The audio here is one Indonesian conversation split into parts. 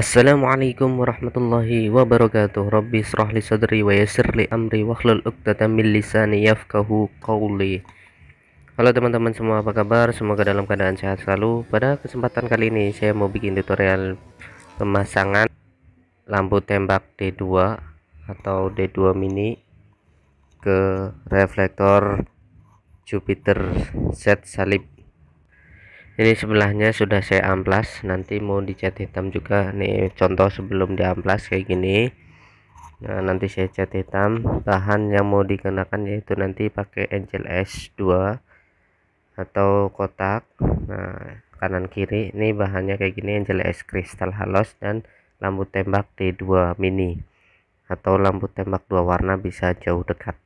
Assalamualaikum warahmatullahi wabarakatuh. Rabbi israhli sadri wa yassirli amri wahlul 'uqdatam min lisani yafqahu qawli. Halo teman-teman semua, apa kabar? Semoga dalam keadaan sehat selalu. Pada kesempatan kali ini saya mau bikin tutorial pemasangan lampu tembak D2 atau D2 mini ke reflektor Jupiter set salib ini sebelahnya sudah saya amplas nanti mau dicat hitam juga nih contoh sebelum di amplas kayak gini nah nanti saya cat hitam bahan yang mau dikenakan yaitu nanti pakai angel S2 atau kotak nah kanan kiri ini bahannya kayak gini angel S kristal halos dan lampu tembak T2 mini atau lampu tembak dua warna bisa jauh dekat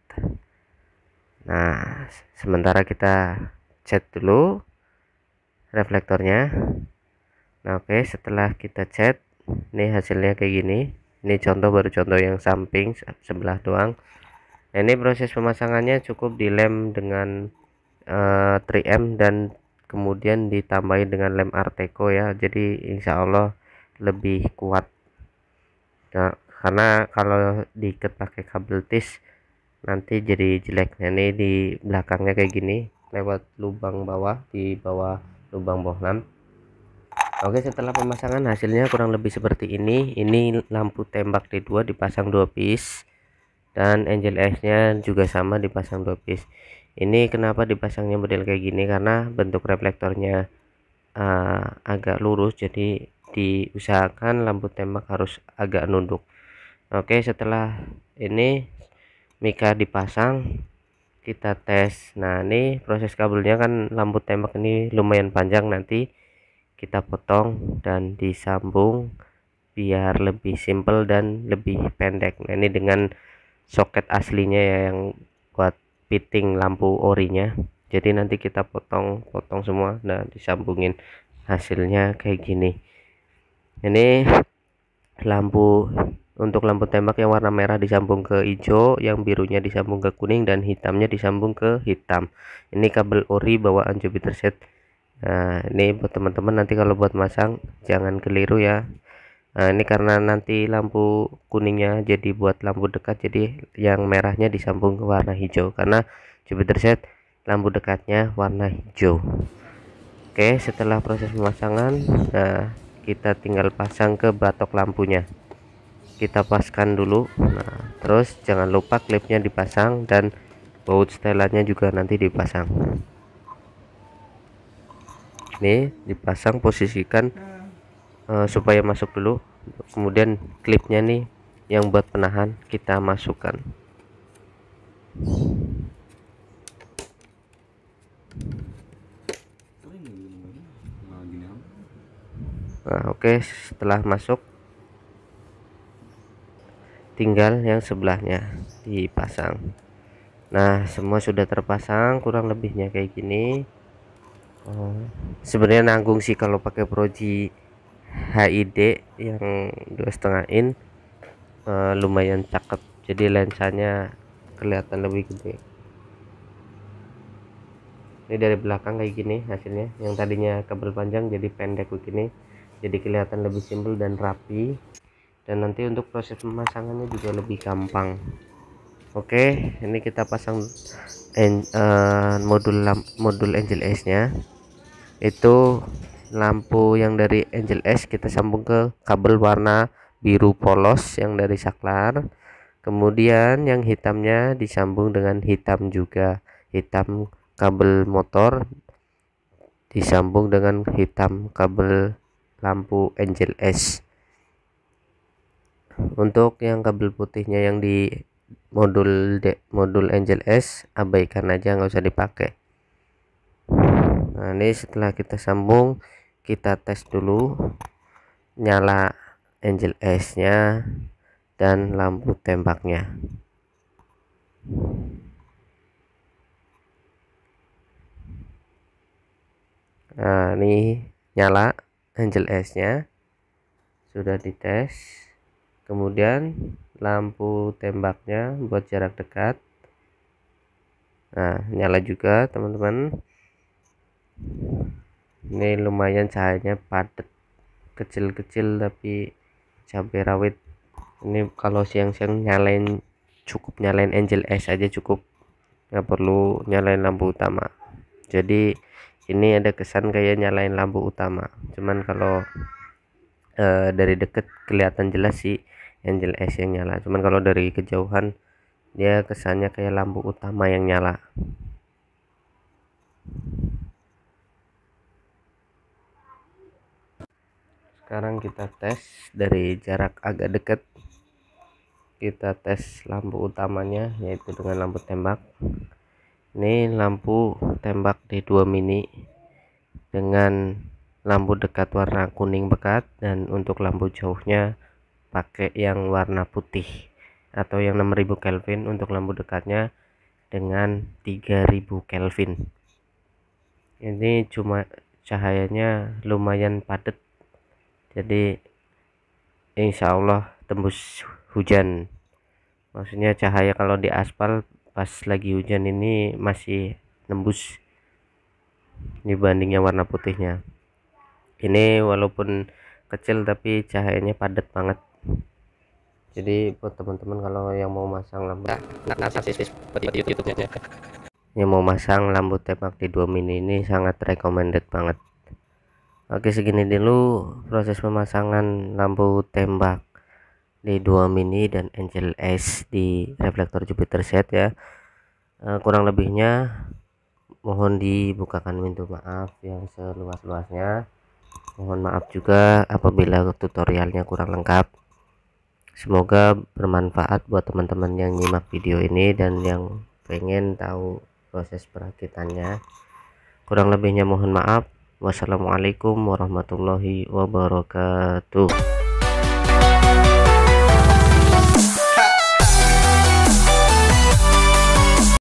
nah sementara kita cat dulu reflektornya nah oke okay, setelah kita cat ini hasilnya kayak gini ini contoh baru contoh yang samping sebelah doang nah, ini proses pemasangannya cukup dilem dengan uh, eh, 3M dan kemudian ditambahi dengan lem Arteco ya jadi insya Allah lebih kuat nah, karena kalau diikat pakai kabel tis nanti jadi jelek. Nah, Ini di belakangnya kayak gini lewat lubang bawah di bawah lubang bohlam Oke setelah pemasangan hasilnya kurang lebih seperti ini ini lampu tembak D2 dipasang dua piece dan angel S nya juga sama dipasang dua piece ini kenapa dipasangnya model kayak gini karena bentuk reflektornya uh, agak lurus jadi diusahakan lampu tembak harus agak nunduk Oke setelah ini mika dipasang kita tes nah ini proses kabelnya kan lampu tembak ini lumayan panjang nanti kita potong dan disambung biar lebih simple dan lebih pendek nah ini dengan soket aslinya ya yang buat fitting lampu orinya jadi nanti kita potong potong semua dan nah disambungin hasilnya kayak gini ini lampu untuk lampu tembak yang warna merah disambung ke hijau, yang birunya disambung ke kuning dan hitamnya disambung ke hitam. Ini kabel ori bawaan Jupiter Set. Nah, ini buat teman-teman nanti kalau buat masang jangan keliru ya. Nah, ini karena nanti lampu kuningnya jadi buat lampu dekat jadi yang merahnya disambung ke warna hijau karena Jupiter Set lampu dekatnya warna hijau. Oke, setelah proses pemasangan, nah kita tinggal pasang ke batok lampunya kita paskan dulu nah terus jangan lupa klipnya dipasang dan baut setelannya juga nanti dipasang ini dipasang posisikan uh, supaya masuk dulu kemudian klipnya nih yang buat penahan kita masukkan nah oke okay, setelah masuk tinggal yang sebelahnya dipasang nah semua sudah terpasang kurang lebihnya kayak gini oh, sebenarnya nanggung sih kalau pakai proji HID yang dua setengah in uh, lumayan cakep jadi lensanya kelihatan lebih gede ini dari belakang kayak gini hasilnya yang tadinya kabel panjang jadi pendek begini jadi kelihatan lebih simpel dan rapi dan nanti untuk proses pemasangannya juga lebih gampang oke ini kita pasang en, uh, modul modul angel S nya itu lampu yang dari angel S kita sambung ke kabel warna biru polos yang dari saklar kemudian yang hitamnya disambung dengan hitam juga hitam kabel motor disambung dengan hitam kabel lampu angel S untuk yang kabel putihnya yang di modul D, modul Angel S abaikan aja nggak usah dipakai nah ini setelah kita sambung kita tes dulu nyala Angel S nya dan lampu tembaknya nah ini nyala Angel S nya sudah dites kemudian lampu tembaknya buat jarak dekat nah nyala juga teman-teman ini lumayan cahayanya padat kecil-kecil tapi cabai rawit ini kalau siang-siang nyalain cukup nyalain angel S aja cukup nggak perlu nyalain lampu utama jadi ini ada kesan kayak nyalain lampu utama cuman kalau e, dari deket kelihatan jelas sih Angel S yang nyala cuman kalau dari kejauhan dia kesannya kayak lampu utama yang nyala sekarang kita tes dari jarak agak dekat kita tes lampu utamanya yaitu dengan lampu tembak ini lampu tembak D2 mini dengan lampu dekat warna kuning pekat dan untuk lampu jauhnya pakai yang warna putih atau yang 6000 Kelvin untuk lampu dekatnya dengan 3000 Kelvin ini cuma cahayanya lumayan padat jadi insya Allah tembus hujan maksudnya cahaya kalau di aspal pas lagi hujan ini masih nembus dibandingnya warna putihnya ini walaupun kecil tapi cahayanya padat banget jadi buat teman-teman kalau yang mau masang lampu nah, nah, nah, yang mau masang lampu tembak di 2 mini ini sangat recommended banget Oke segini dulu proses pemasangan lampu tembak di 2 mini dan Angel S di reflektor Jupiter set ya eh, kurang lebihnya mohon dibukakan pintu maaf yang seluas-luasnya mohon maaf juga apabila tutorialnya kurang lengkap semoga bermanfaat buat teman-teman yang nyimak video ini dan yang pengen tahu proses perakitannya kurang lebihnya mohon maaf wassalamualaikum warahmatullahi wabarakatuh